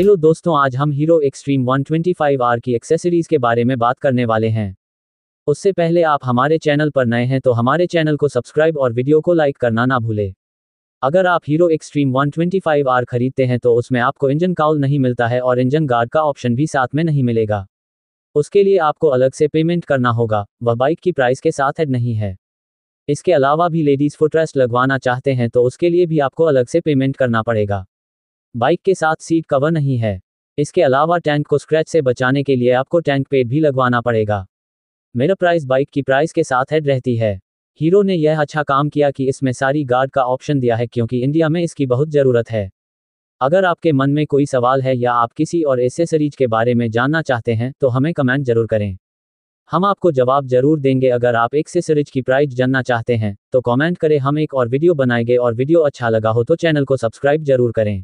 hello दोस्तों आज हम हीरो एक्सट्रीम 125R आर की एक्सेसरीज के बारे में बात करने वाले हैं उससे पहले आप हमारे चैनल पर नए हैं तो हमारे चैनल को सब्सक्राइब और वीडियो को लाइक करना ना भूलें अगर आप हीरो एक्सट्रीम 125R आर खरीदते हैं तो उसमें आपको इंजन काउल नहीं मिलता है और इंजन गार्ड का ऑप्शन भी साथ में नहीं मिलेगा उसके लिए आपको अलग से पेमेंट करना होगा वह बाइक की प्राइस के साथ हेड नहीं है इसके अलावा भी लेडीज फुटरेस्ट लगवाना चाहते हैं तो उसके लिए भी आपको अलग से पेमेंट करना पड़ेगा बाइक के साथ सीट कवर नहीं है इसके अलावा टैंक को स्क्रैच से बचाने के लिए आपको टैंक पेड भी लगवाना पड़ेगा मेरा प्राइस बाइक की प्राइस के साथ हेड रहती है हीरो ने यह अच्छा काम किया कि इसमें सारी गार्ड का ऑप्शन दिया है क्योंकि इंडिया में इसकी बहुत ज़रूरत है अगर आपके मन में कोई सवाल है या आप किसी और एसेसरीज के बारे में जानना चाहते हैं तो हमें कमेंट जरूर करें हम आपको जवाब जरूर देंगे अगर आप एक्सेसरीज की प्राइस जानना चाहते हैं तो कमेंट करें हम एक और वीडियो बनाएंगे और वीडियो अच्छा लगा हो तो चैनल को सब्सक्राइब जरूर करें